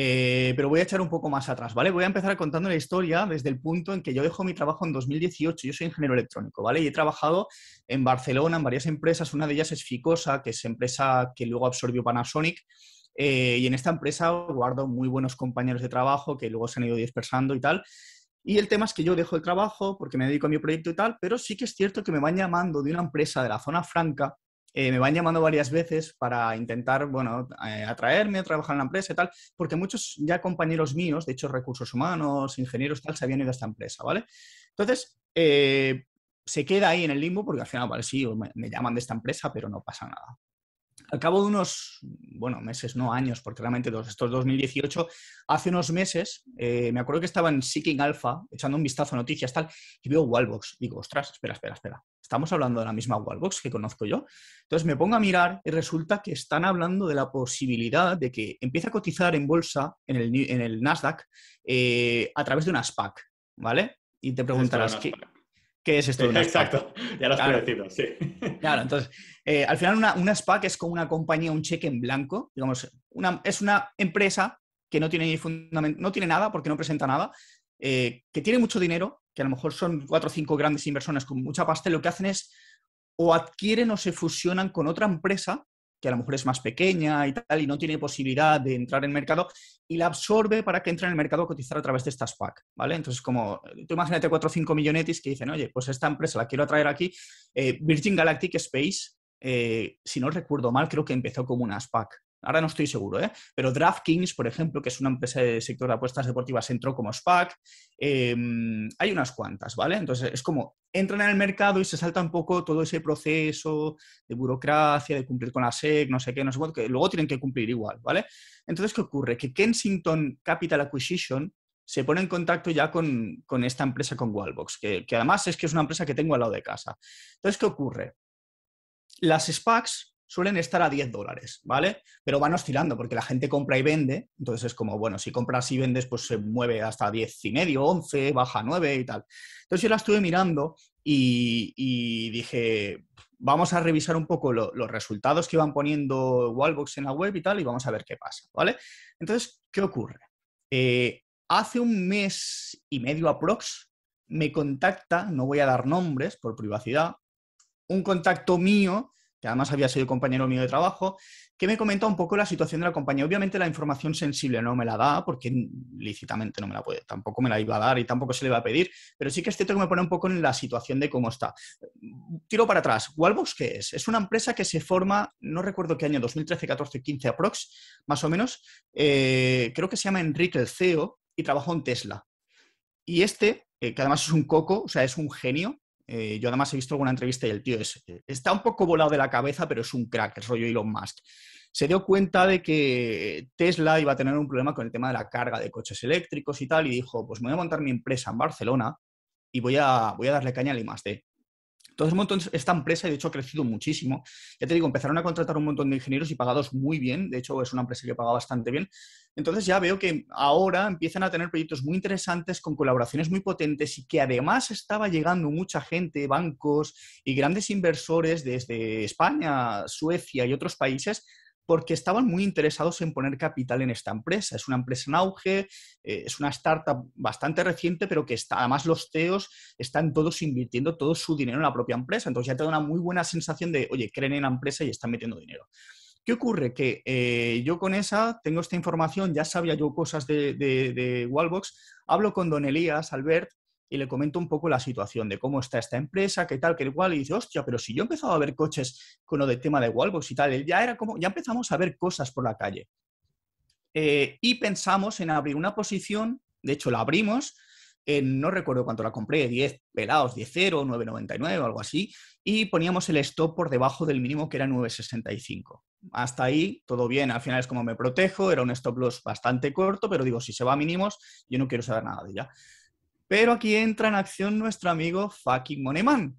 Eh, pero voy a echar un poco más atrás, ¿vale? Voy a empezar contando la historia desde el punto en que yo dejo mi trabajo en 2018. Yo soy ingeniero electrónico, ¿vale? Y he trabajado en Barcelona en varias empresas. Una de ellas es Ficosa, que es empresa que luego absorbió Panasonic. Eh, y en esta empresa guardo muy buenos compañeros de trabajo que luego se han ido dispersando y tal. Y el tema es que yo dejo el trabajo porque me dedico a mi proyecto y tal, pero sí que es cierto que me van llamando de una empresa de la zona franca eh, me van llamando varias veces para intentar, bueno, eh, atraerme a trabajar en la empresa y tal, porque muchos ya compañeros míos, de hecho recursos humanos, ingenieros, tal, se habían ido a esta empresa, ¿vale? Entonces, eh, se queda ahí en el limbo porque al final, vale, sí, me, llaman de esta empresa, pero no pasa nada. Al cabo de unos, bueno, meses, no años, porque realmente estos 2018, hace unos meses, me acuerdo que estaba en Seeking Alpha, echando un vistazo a noticias, tal, y veo Wallbox. Digo, ostras, espera, espera, espera estamos hablando de la misma wallbox que conozco yo. Entonces me pongo a mirar y resulta que están hablando de la posibilidad de que empiece a cotizar en bolsa, en el, Nasdaq, eh, a través de una SPAC, ¿vale? Y te preguntarás, ¿qué, es esto de una SPAC? Exacto, ya lo has claro. sí. Claro, entonces, eh, al final una, una, SPAC es como una compañía, un cheque en blanco, digamos, una, es una empresa que no tiene, no tiene nada porque no presenta nada, eh, que tiene mucho dinero que a lo mejor son cuatro o cinco grandes inversiones con mucha pasta, lo que hacen es o adquieren o se fusionan con otra empresa que a lo mejor es más pequeña y tal, y no tiene posibilidad de entrar en el mercado, y la absorbe para que entre en el mercado a cotizar a través de esta SPAC, ¿vale? Entonces, como tú imagínate cuatro o cinco millonetis que dicen, oye, pues esta empresa la quiero atraer aquí. Eh, Virgin Galactic Space, eh, si no recuerdo mal, creo que empezó como una SPAC, Ahora no estoy seguro, ¿eh? pero DraftKings, por ejemplo, que es una empresa del sector de apuestas deportivas, entró como SPAC. Em, hay unas cuantas, ¿vale? Entonces es como entran en el mercado y se salta un poco todo ese proceso de burocracia, de cumplir con la SEC, no sé qué, no sé cuánto, que luego tienen que cumplir igual, ¿vale? Entonces, ¿qué ocurre? Que Kensington Capital Acquisition se pone en contacto ya con, esta empresa, con Wallbox, que, que además es que es una empresa que tengo al lado de casa. Entonces, ¿qué ocurre? Las SPACs suelen estar a 10 dólares, ¿vale? Pero van oscilando porque la gente compra y vende, entonces es como, bueno, si compras y vendes, pues se mueve hasta 10 y medio, 11, baja 9 y tal. Entonces yo la estuve mirando y, dije, vamos a revisar un poco los resultados que van poniendo Wallbox en la web y tal y vamos a ver qué pasa, ¿vale? Entonces, ¿qué ocurre? Eh, hace un mes y medio aprox me contacta, no voy a dar nombres por privacidad, un contacto mío que además había sido compañero mío de trabajo, que me comenta un poco la situación de la compañía. Obviamente la información sensible no me la da, porque lícitamente no me la puede, tampoco me la iba a dar y tampoco se le va a pedir, pero sí que este cierto que me pone un poco en la situación de cómo está. Tiro para atrás. Wallbox, ¿qué es? Es una empresa que se forma, no recuerdo qué año, 2013, 14, 15 aprox, más o menos. Eh, creo que se llama Enrique el CEO y trabajó en Tesla. Y este, eh, que además es un coco, o sea, es un genio, eh, yo además he visto alguna entrevista y el tío es, eh, está un poco volado de la cabeza, pero es un crack, es rollo Elon Musk. Se dio cuenta de que Tesla iba a tener un problema con el tema de la carga de coches eléctricos y tal, y dijo, pues me voy a montar mi empresa en Barcelona y voy a, voy a darle caña al I+.D. Entonces, esta empresa, de hecho, ha crecido muchísimo. Ya te digo, empezaron a contratar un montón de ingenieros y pagados muy bien. De hecho, es una empresa que paga bastante bien. Entonces, ya veo que ahora empiezan a tener proyectos muy interesantes, con colaboraciones muy potentes y que además estaba llegando mucha gente, bancos y grandes inversores desde España, Suecia y otros países porque estaban muy interesados en poner capital en esta empresa. Es una empresa en auge, eh, es una startup bastante reciente, pero que además los CEOs están todos invirtiendo todo su dinero en la propia empresa. Entonces ya te da una muy buena sensación de, oye, creen en la empresa y están metiendo dinero. ¿Qué ocurre? Que eh, yo con esa tengo esta información, ya sabía yo cosas de, de Wallbox, hablo con don Elías, Albert, y le comento un poco la situación de cómo está esta empresa, qué tal, qué igual, y dice, hostia, pero si yo empezaba a ver coches con lo de tema de Wallbox y tal, ya era como, ya empezamos a ver cosas por la calle. Eh, y pensamos en abrir una posición, de hecho la abrimos, no recuerdo cuánto la compré, 10 pelados, 10.0, 9.99 o algo así, y poníamos el stop por debajo del mínimo que era 9.65. Hasta ahí todo bien, al final es como me protejo, era un stop loss bastante corto, pero digo, si se va a mínimos, yo no quiero saber nada de ella. Pero aquí entra en acción nuestro amigo fucking Moneyman.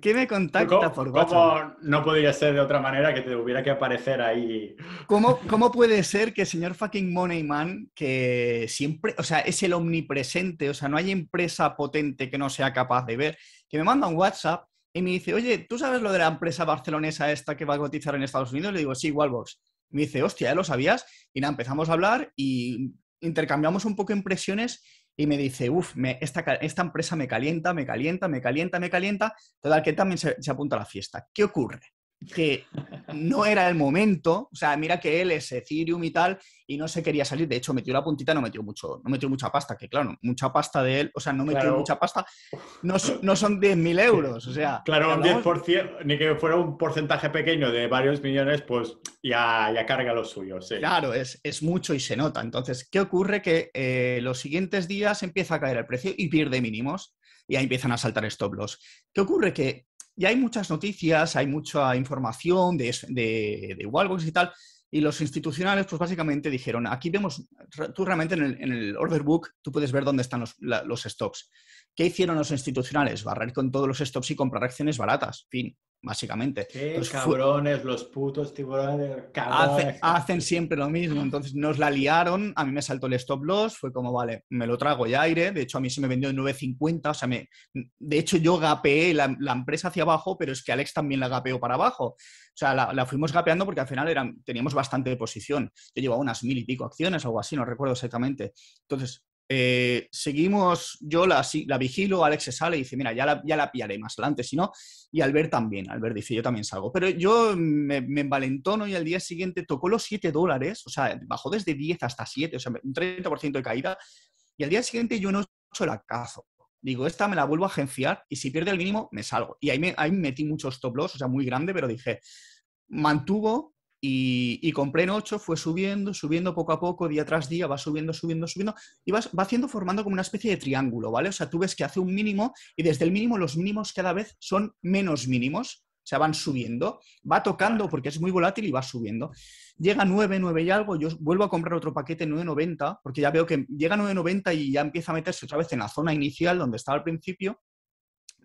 que me contacta por WhatsApp. no podría ser de otra manera que te hubiera que aparecer ahí? ¿Cómo, cómo puede ser que el señor fucking Moneyman, que siempre, o sea, es el omnipresente, o sea, no hay empresa potente que no sea capaz de ver, que me manda un WhatsApp y me dice, oye, ¿tú sabes lo de la empresa barcelonesa esta que va a cotizar en Estados Unidos? Le digo, sí, Walbox. Me dice, hostia, ¿ya ¿eh? lo sabías? Y nada, empezamos a hablar y intercambiamos un poco impresiones y me dice, uff, esta, esta, empresa me calienta, me calienta, me calienta, me calienta, total que también se apunta a la fiesta. ¿Qué ocurre? que no era el momento, o sea, mira que él es Ethereum y tal, y no se quería salir, de hecho metió la puntita, no metió mucho, no metió mucha pasta, que claro, mucha pasta de él, o sea, no metió mucha pasta, no, son 10.000 euros, o sea. Claro, ni que fuera un porcentaje pequeño de varios millones, pues ya, carga lo suyo, Claro, es, mucho y se nota. Entonces, ¿qué ocurre? Que eh, los siguientes días empieza a caer el precio y pierde mínimos y ahí empiezan a saltar stop loss. ¿Qué ocurre? Que y hay muchas noticias, hay mucha información de, de, y tal. Y los institucionales, pues básicamente dijeron, aquí vemos, tú realmente en el, order book, tú puedes ver dónde están los, stocks. ¿Qué hicieron los institucionales? Barrer con todos los stocks y comprar acciones baratas. Fin básicamente. los cabrones, los putos tiburones, hacen siempre lo mismo, entonces nos la liaron, a mí me saltó el stop loss, fue como, vale, me lo trago ya aire, de hecho a mí se me vendió en 9.50, o sea, me, de hecho yo gapeé la, empresa hacia abajo, pero es que Alex también la gapeó para abajo, o sea, la, fuimos gapeando porque al final eran, teníamos bastante posición, yo llevaba unas mil y pico acciones, algo así, no recuerdo exactamente, entonces eh, seguimos, yo la, la, vigilo, Alex se sale y dice, mira, ya la, ya la pillaré más adelante, si no, y Albert también, Albert dice, yo también salgo. Pero yo me, me envalentono y al día siguiente tocó los 7 dólares, o sea, bajó desde 10 hasta 7, o sea, un 30% de caída, y al día siguiente yo no hecho la cazo. Digo, esta me la vuelvo a agenciar y si pierde el mínimo, me salgo. Y ahí, me, ahí metí muchos top loss, o sea, muy grande, pero dije, mantuvo y, compré en 8 fue subiendo, subiendo poco a poco, día tras día, va subiendo, subiendo, subiendo, y va haciendo, formando como una especie de triángulo, ¿vale? O sea, tú ves que hace un mínimo y desde el mínimo los mínimos cada vez son menos mínimos, o sea, van subiendo, va tocando porque es muy volátil y va subiendo. Llega 9, 9 y algo, yo vuelvo a comprar otro paquete 9,90, porque ya veo que llega 9,90 y ya empieza a meterse otra vez en la zona inicial donde estaba al principio,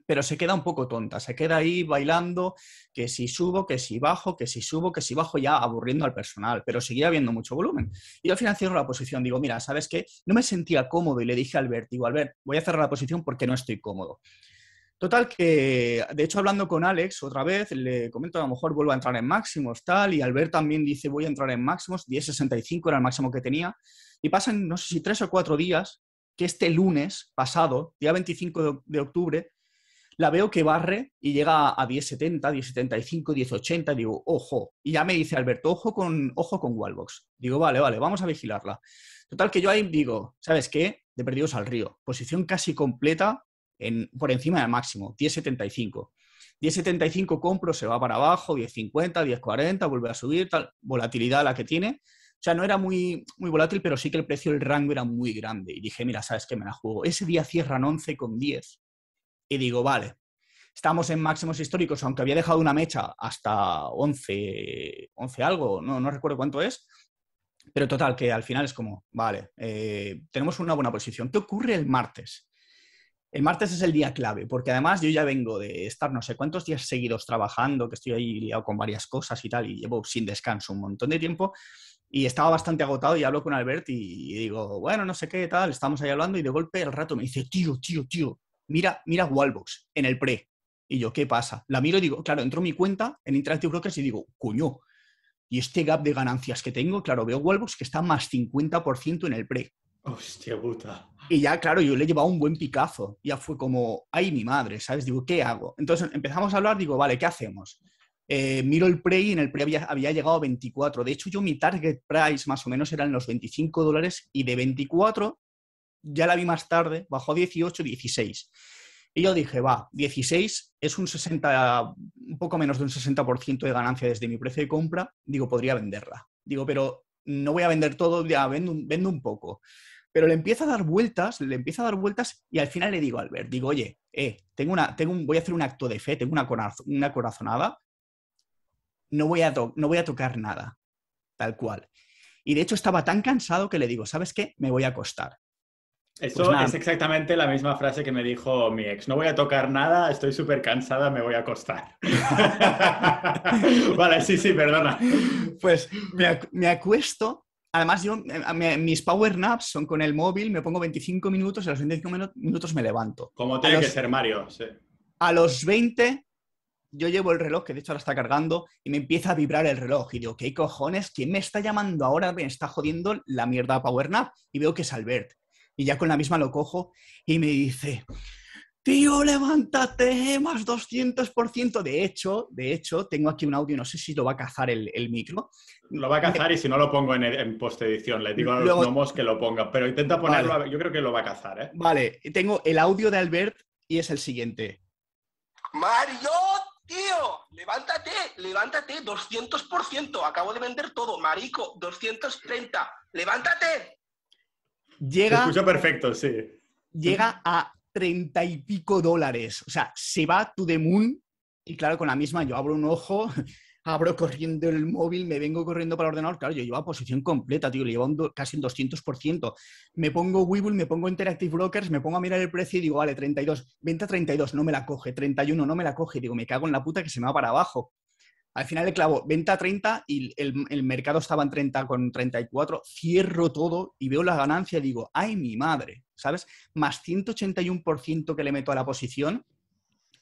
pero se queda un poco tonta, se queda ahí bailando, que si subo, que si bajo, que si subo, que si bajo, ya aburriendo al personal, pero seguía habiendo mucho volumen. Y al final cierro la posición, digo, mira, ¿sabes qué? No me sentía cómodo y le dije a Albert, digo, Albert, voy a cerrar la posición porque no estoy cómodo. Total que, de hecho, hablando con Alex otra vez, le comento, a lo mejor vuelvo a entrar en máximos, tal, y Albert también dice, voy a entrar en máximos, 10.65 era el máximo que tenía, y pasan, no sé si tres o cuatro días, que este lunes pasado, día 25 de octubre, la veo que barre y llega a 10.70, 10.75, 10.80, digo, ojo. Y ya me dice Alberto, ojo con, ojo con Wallbox. Digo, vale, vale, vamos a vigilarla. Total que yo ahí digo, ¿sabes qué? De perdidos al río. Posición casi completa en, por encima del máximo, 10.75. 10.75 compro, se va para abajo, 10.50, 10.40, vuelve a subir, tal, volatilidad la que tiene. O sea, no era muy, muy volátil, pero sí que el precio, el rango era muy grande. Y dije, mira, ¿sabes qué? Me la juego. Ese día cierran 11 con 10 y digo, vale, estamos en máximos históricos, aunque había dejado una mecha hasta 11, 11 algo, no, recuerdo cuánto es, pero total, que al final es como, vale, eh, tenemos una buena posición. ¿Qué ocurre el martes? El martes es el día clave, porque además yo ya vengo de estar no sé cuántos días seguidos trabajando, que estoy ahí liado con varias cosas y tal, y llevo sin descanso un montón de tiempo, y estaba bastante agotado y hablo con Albert y, digo, bueno, no sé qué, tal, estamos ahí hablando y de golpe el rato me dice, tío, tío, tío, mira, mira Wallbox en el pre. Y yo, ¿qué pasa? La miro y digo, claro, entro en mi cuenta en Interactive Brokers y digo, coño, y este gap de ganancias que tengo, claro, veo Wallbox que está más 50% en el pre. Hostia puta. Y ya, claro, yo le he llevado un buen picazo. Ya fue como, ay, mi madre, ¿sabes? Digo, ¿qué hago? Entonces empezamos a hablar, digo, vale, ¿qué hacemos? Eh, miro el pre y en el pre había, había, llegado a 24. De hecho, yo mi target price más o menos eran los 25 dólares y de 24 ya la vi más tarde, bajó 18, 16. Y yo dije, va, 16 es un 60, un poco menos de un 60% de ganancia desde mi precio de compra, digo, podría venderla. Digo, pero no voy a vender todo, ya vendo, un poco. Pero le empieza a dar vueltas, le empieza a dar vueltas y al final le digo a Albert, digo, oye, eh, tengo una, tengo voy a hacer un acto de fe, tengo una, una corazonada, no voy, a no voy a tocar nada, tal cual. Y de hecho estaba tan cansado que le digo, ¿sabes qué? Me voy a acostar. Eso pues es exactamente la misma frase que me dijo mi ex. No voy a tocar nada, estoy súper cansada, me voy a acostar. vale, sí, sí, perdona. Pues me, acuesto. Además, yo, eh, mis power naps son con el móvil, me pongo 25 minutos y a los 25 minutos me levanto. Como tiene que ser, Mario. Sí. A los 20 yo llevo el reloj, que de hecho ahora está cargando, y me empieza a vibrar el reloj. Y digo, ¿qué cojones? ¿Quién me está llamando ahora? Me está jodiendo la mierda Power Nap. Y veo que es Albert. Y ya con la misma lo cojo y me dice, tío, levántate más 200%. De hecho, de hecho, tengo aquí un audio, no sé si lo va a cazar el, micro. Lo va a cazar y si no lo pongo en, post-edición le digo a los gnomos que lo ponga pero intenta ponerlo, yo creo que lo va a cazar. ¿eh? Vale, tengo el audio de Albert y es el siguiente. Mario, tío, levántate, levántate, 200%, acabo de vender todo, marico, 230, levántate, Llega. perfecto, Llega a treinta y pico dólares. O sea, se va to the moon. Y claro, con la misma, yo abro un ojo, abro corriendo el móvil, me vengo corriendo para el ordenador. Claro, yo llevo a posición completa, tío, le llevo casi un 200%. Me pongo Webull, me pongo Interactive Brokers, me pongo a mirar el precio y digo, vale, 32, venta 32, no me la coge, 31, no me la coge. Digo, me cago en la puta que se me va para abajo. Al final de clavo venta a 30 y el, mercado estaba en 30 con 34, cierro todo y veo la ganancia y digo, ay, mi madre, ¿sabes? Más 181% que le meto a la posición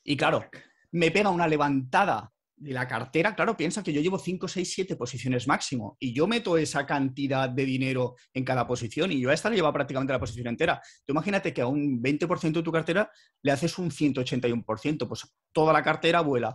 y claro, me pega una levantada de la cartera, claro, piensa que yo llevo 5, 6, 7 posiciones máximo y yo meto esa cantidad de dinero en cada posición y yo a esta le llevo prácticamente la posición entera. Tú imagínate que a un 20% de tu cartera le haces un 181%, pues toda la cartera vuela.